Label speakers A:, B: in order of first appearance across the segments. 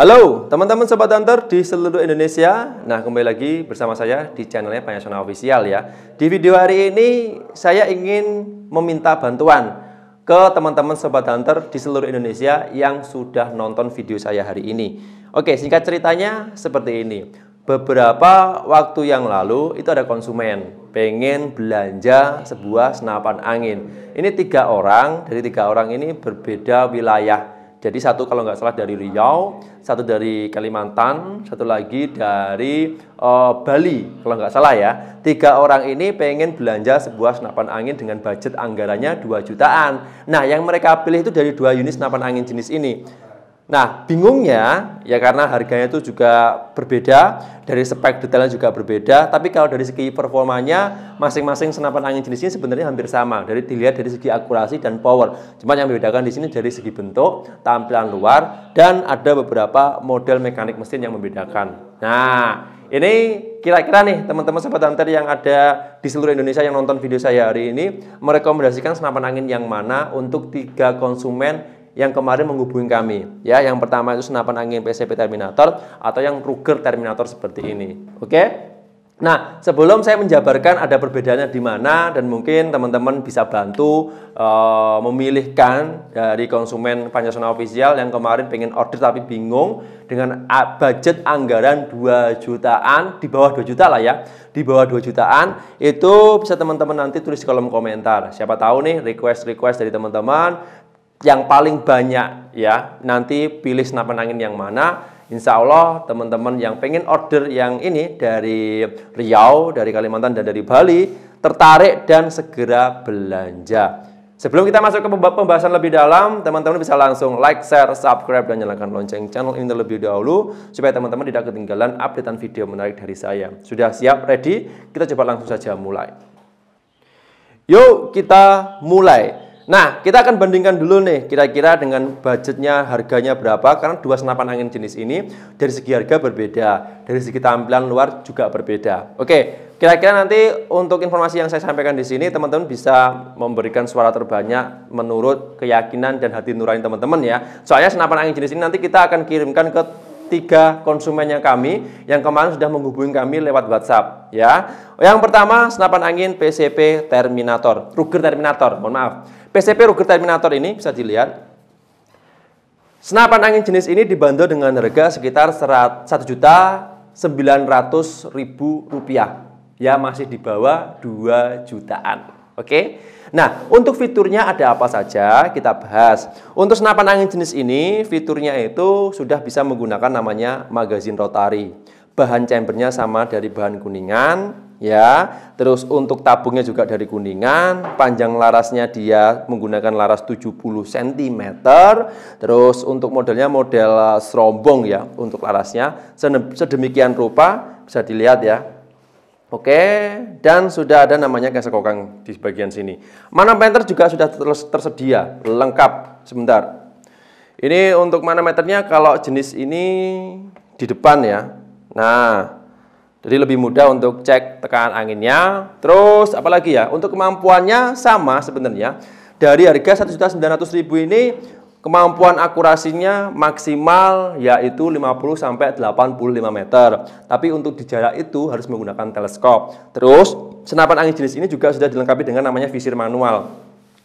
A: Halo teman-teman Sobat Hunter di seluruh Indonesia Nah kembali lagi bersama saya di channelnya Panyasona Official ya Di video hari ini saya ingin meminta bantuan Ke teman-teman Sobat Hunter di seluruh Indonesia yang sudah nonton video saya hari ini Oke singkat ceritanya seperti ini Beberapa waktu yang lalu itu ada konsumen pengen belanja sebuah senapan angin Ini tiga orang, dari tiga orang ini berbeda wilayah jadi satu kalau nggak salah dari Riau, satu dari Kalimantan, satu lagi dari uh, Bali kalau nggak salah ya. Tiga orang ini pengen belanja sebuah senapan angin dengan budget anggarannya 2 jutaan. Nah yang mereka pilih itu dari dua unit senapan angin jenis ini. Nah, bingungnya ya karena harganya itu juga berbeda, dari spek detailnya juga berbeda, tapi kalau dari segi performanya masing-masing senapan angin jenis ini sebenarnya hampir sama. Dari dilihat dari segi akurasi dan power. Cuma yang membedakan di sini dari segi bentuk, tampilan luar dan ada beberapa model mekanik mesin yang membedakan. Nah, ini kira-kira nih teman-teman sobat hunter yang ada di seluruh Indonesia yang nonton video saya hari ini merekomendasikan senapan angin yang mana untuk tiga konsumen yang kemarin menghubungi kami ya yang pertama itu senapan angin PCP Terminator atau yang Ruger Terminator seperti ini oke Nah, sebelum saya menjabarkan ada perbedaannya di mana dan mungkin teman-teman bisa bantu uh, memilihkan dari konsumen Pancasila official yang kemarin pengen order tapi bingung dengan budget anggaran 2 jutaan di bawah 2 juta lah ya. Di bawah 2 jutaan itu bisa teman-teman nanti tulis di kolom komentar. Siapa tahu nih request-request dari teman-teman yang paling banyak ya. Nanti pilih senapan angin yang mana. Insya Allah teman-teman yang pengen order yang ini dari Riau, dari Kalimantan, dan dari Bali tertarik dan segera belanja. Sebelum kita masuk ke pembahasan lebih dalam, teman-teman bisa langsung like, share, subscribe, dan nyalakan lonceng channel ini terlebih dahulu supaya teman-teman tidak ketinggalan updatean video menarik dari saya. Sudah siap, ready? Kita coba langsung saja mulai. Yuk, kita mulai. Nah, kita akan bandingkan dulu nih kira-kira dengan budgetnya harganya berapa karena dua senapan angin jenis ini dari segi harga berbeda, dari segi tampilan luar juga berbeda. Oke, kira-kira nanti untuk informasi yang saya sampaikan di sini teman-teman bisa memberikan suara terbanyak menurut keyakinan dan hati nurani teman-teman ya. Soalnya senapan angin jenis ini nanti kita akan kirimkan ke tiga konsumennya kami yang kemarin sudah menghubungi kami lewat WhatsApp ya. Yang pertama senapan angin PCP Terminator, Ruger Terminator, mohon maaf. PCP Ruger Terminator ini bisa dilihat Senapan angin jenis ini dibanderol dengan harga sekitar satu juta ratus ribu rupiah. Ya masih di bawah dua jutaan. Oke. Okay? Nah, untuk fiturnya ada apa saja kita bahas. Untuk senapan angin jenis ini, fiturnya itu sudah bisa menggunakan namanya magazin rotari. Bahan chambernya sama dari bahan kuningan, ya. Terus untuk tabungnya juga dari kuningan, panjang larasnya dia menggunakan laras 70 cm. Terus untuk modelnya model serombong ya untuk larasnya. Sedemikian rupa bisa dilihat ya Oke, dan sudah ada namanya gas kokang di bagian sini. Manometer juga sudah tersedia, lengkap. Sebentar. Ini untuk manometernya kalau jenis ini di depan ya. Nah, jadi lebih mudah untuk cek tekanan anginnya. Terus apalagi ya, untuk kemampuannya sama sebenarnya. Dari harga 1.900.000 ini Kemampuan akurasinya maksimal yaitu 50 sampai 85 meter. Tapi untuk di jarak itu harus menggunakan teleskop. Terus, senapan angin jenis ini juga sudah dilengkapi dengan namanya visir manual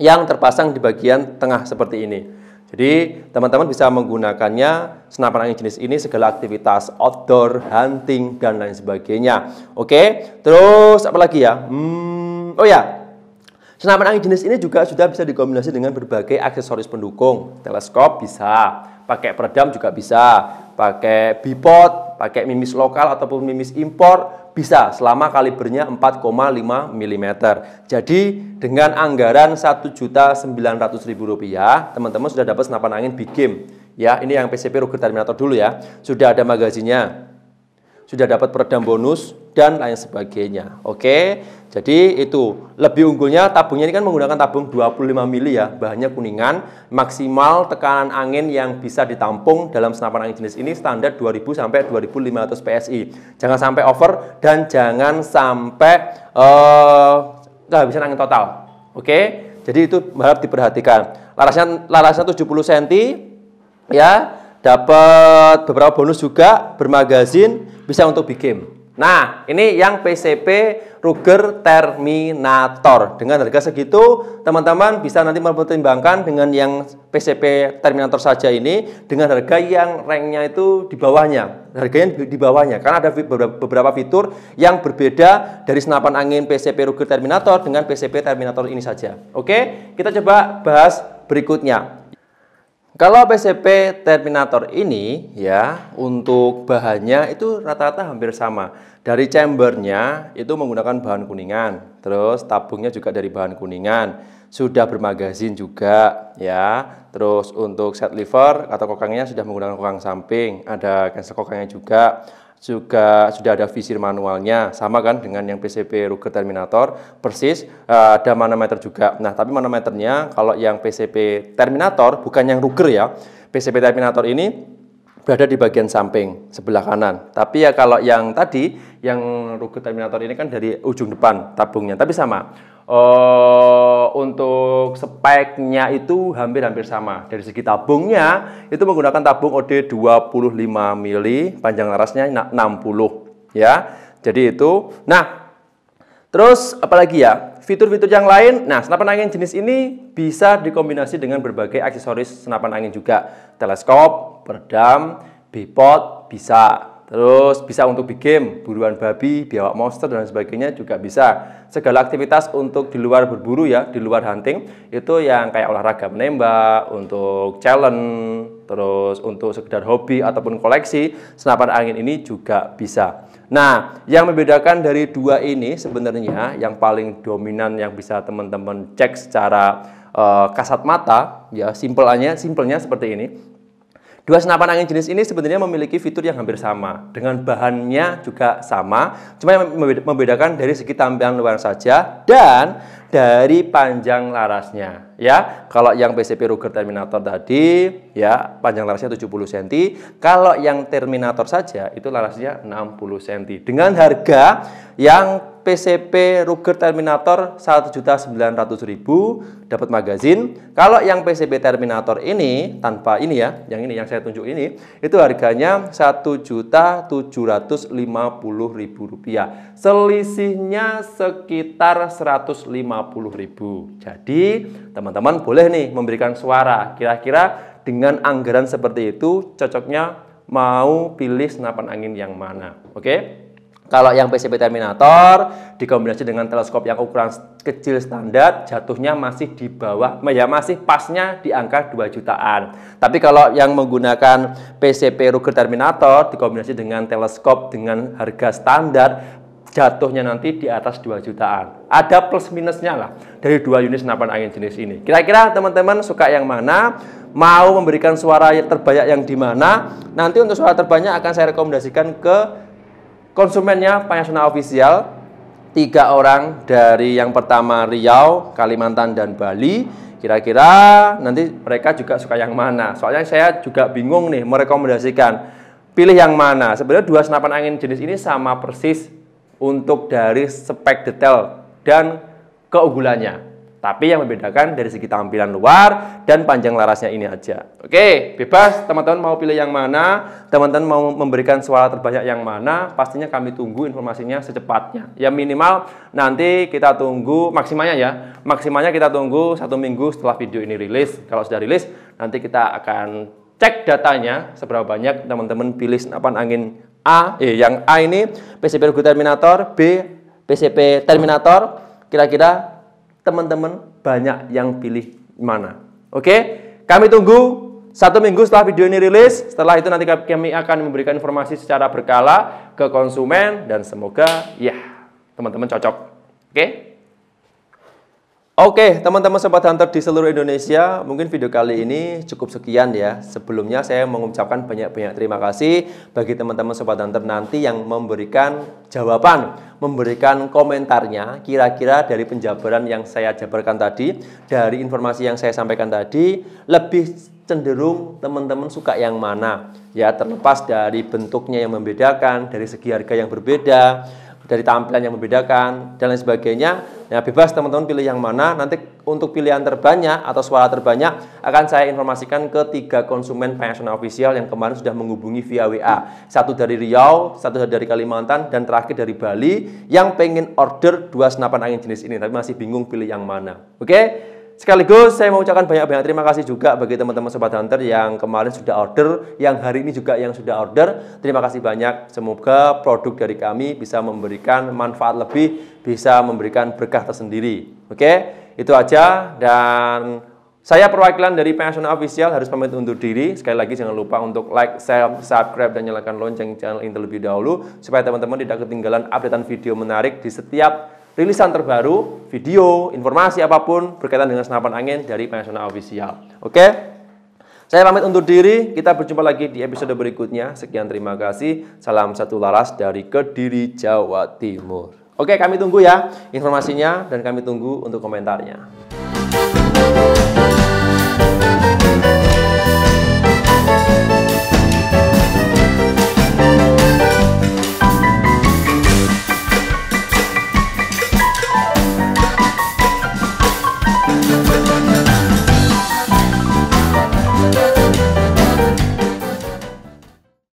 A: yang terpasang di bagian tengah seperti ini. Jadi, teman-teman bisa menggunakannya senapan angin jenis ini segala aktivitas outdoor, hunting dan lain sebagainya. Oke, terus apa lagi ya? Hmm, oh ya, Senapan angin jenis ini juga sudah bisa dikombinasi dengan berbagai aksesoris pendukung. Teleskop bisa, pakai peredam juga bisa, pakai bipod, pakai mimis lokal ataupun mimis impor bisa selama kalibernya 4,5 mm. Jadi dengan anggaran Rp1.900.000, teman-teman sudah dapat senapan angin big game. Ya, ini yang PCP Ruger Terminator dulu ya. Sudah ada magazinnya. Sudah dapat peredam bonus dan lain sebagainya. Oke. Jadi itu lebih unggulnya tabungnya ini kan menggunakan tabung 25 mili ya, bahannya kuningan, maksimal tekanan angin yang bisa ditampung dalam senapan angin jenis ini standar 2000 sampai 2500 PSI. Jangan sampai over dan jangan sampai uh, kehabisan angin total. Oke. Jadi itu harap diperhatikan. Larasnya larasnya 70 cm ya, dapat beberapa bonus juga bermagazin bisa untuk bikin. Nah, ini yang PCP Ruger Terminator. Dengan harga segitu, teman-teman bisa nanti mempertimbangkan dengan yang PCP Terminator saja ini dengan harga yang range-nya itu di bawahnya. Harganya di bawahnya karena ada beberapa fitur yang berbeda dari senapan angin PCP Ruger Terminator dengan PCP Terminator ini saja. Oke, kita coba bahas berikutnya. Kalau PCP Terminator ini ya untuk bahannya itu rata-rata hampir sama. Dari chambernya itu menggunakan bahan kuningan, terus tabungnya juga dari bahan kuningan, sudah bermagazin juga ya. Terus untuk set liver atau kokangnya sudah menggunakan kokang samping, ada cancel kokangnya juga juga sudah ada visir manualnya sama kan dengan yang PCP Ruger Terminator persis eh, ada manometer juga nah tapi manometernya kalau yang PCP Terminator bukan yang Ruger ya PCP Terminator ini berada di bagian samping sebelah kanan. Tapi ya kalau yang tadi yang Ruger Terminator ini kan dari ujung depan tabungnya, tapi sama uh, untuk speknya itu hampir-hampir sama. Dari segi tabungnya itu menggunakan tabung OD 25 mili, panjang larasnya 60 ya. Jadi itu. Nah, terus apalagi ya? Fitur-fitur yang lain. Nah, senapan angin jenis ini bisa dikombinasi dengan berbagai aksesoris senapan angin juga. Teleskop, peredam, bipod bisa Terus bisa untuk big game, buruan babi, biawak monster dan sebagainya juga bisa. Segala aktivitas untuk di luar berburu ya, di luar hunting itu yang kayak olahraga menembak, untuk challenge, terus untuk sekedar hobi ataupun koleksi, senapan angin ini juga bisa. Nah, yang membedakan dari dua ini sebenarnya yang paling dominan yang bisa teman-teman cek secara uh, kasat mata ya, simpelnya simpelnya seperti ini. Dua senapan angin jenis ini sebenarnya memiliki fitur yang hampir sama, dengan bahannya juga sama, cuma yang membedakan dari segi tampilan luar saja dan dari panjang larasnya ya. Kalau yang PCP Ruger Terminator tadi ya panjang larasnya 70 cm, kalau yang Terminator saja itu larasnya 60 cm. Dengan harga yang PCP Ruger Terminator 1.900.000 dapat magazin. Kalau yang PCP Terminator ini tanpa ini ya, yang ini yang saya tunjuk ini itu harganya 1.750.000 rupiah. Selisihnya sekitar 150.000. Jadi teman teman-teman boleh nih memberikan suara. Kira-kira dengan anggaran seperti itu cocoknya mau pilih senapan angin yang mana. Oke? Okay? Kalau yang PCB Terminator dikombinasi dengan teleskop yang ukuran kecil standar jatuhnya masih di bawah ya masih pasnya di angka 2 jutaan. Tapi kalau yang menggunakan PCP Ruger Terminator dikombinasi dengan teleskop dengan harga standar jatuhnya nanti di atas 2 jutaan. Ada plus minusnya lah dari dua unit senapan angin jenis ini. Kira-kira teman-teman suka yang mana? Mau memberikan suara terbanyak yang di mana? Nanti untuk suara terbanyak akan saya rekomendasikan ke konsumennya Panasonic Official. Tiga orang dari yang pertama Riau, Kalimantan, dan Bali. Kira-kira nanti mereka juga suka yang mana? Soalnya saya juga bingung nih merekomendasikan pilih yang mana. Sebenarnya dua senapan angin jenis ini sama persis untuk dari spek detail dan keunggulannya. Tapi yang membedakan dari segi tampilan luar dan panjang larasnya ini aja. Oke, bebas teman-teman mau pilih yang mana, teman-teman mau memberikan suara terbanyak yang mana, pastinya kami tunggu informasinya secepatnya. Ya minimal nanti kita tunggu maksimalnya ya. Maksimalnya kita tunggu satu minggu setelah video ini rilis. Kalau sudah rilis, nanti kita akan cek datanya seberapa banyak teman-teman pilih senapan angin A, eh, yang A ini PCP regu terminator, B PCP terminator. Kira-kira teman-teman banyak yang pilih mana? Oke, kami tunggu satu minggu setelah video ini rilis. Setelah itu nanti kami akan memberikan informasi secara berkala ke konsumen dan semoga ya teman-teman cocok. Oke? Okay? Oke, teman-teman sobat hunter di seluruh Indonesia, mungkin video kali ini cukup sekian ya. Sebelumnya saya mengucapkan banyak-banyak terima kasih bagi teman-teman sobat hunter nanti yang memberikan jawaban, memberikan komentarnya kira-kira dari penjabaran yang saya jabarkan tadi, dari informasi yang saya sampaikan tadi, lebih cenderung teman-teman suka yang mana. Ya, terlepas dari bentuknya yang membedakan, dari segi harga yang berbeda, dari tampilan yang membedakan dan lain sebagainya. Nah, bebas teman-teman pilih yang mana. Nanti untuk pilihan terbanyak atau suara terbanyak akan saya informasikan ke tiga konsumen financial official yang kemarin sudah menghubungi via WA. Satu dari Riau, satu dari Kalimantan, dan terakhir dari Bali yang pengen order dua senapan angin jenis ini tapi masih bingung pilih yang mana. Oke? Okay? Sekaligus saya mengucapkan banyak-banyak terima kasih juga bagi teman-teman Sobat Hunter yang kemarin sudah order, yang hari ini juga yang sudah order. Terima kasih banyak. Semoga produk dari kami bisa memberikan manfaat lebih, bisa memberikan berkah tersendiri. Oke, itu aja dan saya perwakilan dari Pengasional Official harus pamit undur diri. Sekali lagi jangan lupa untuk like, share, subscribe, dan nyalakan lonceng channel ini terlebih dahulu supaya teman-teman tidak ketinggalan updatean video menarik di setiap rilisan terbaru, video, informasi apapun berkaitan dengan senapan angin dari Panasonic Official. Oke? Saya pamit untuk diri, kita berjumpa lagi di episode berikutnya. Sekian terima kasih. Salam satu laras dari Kediri, Jawa Timur. Oke, kami tunggu ya informasinya dan kami tunggu untuk komentarnya.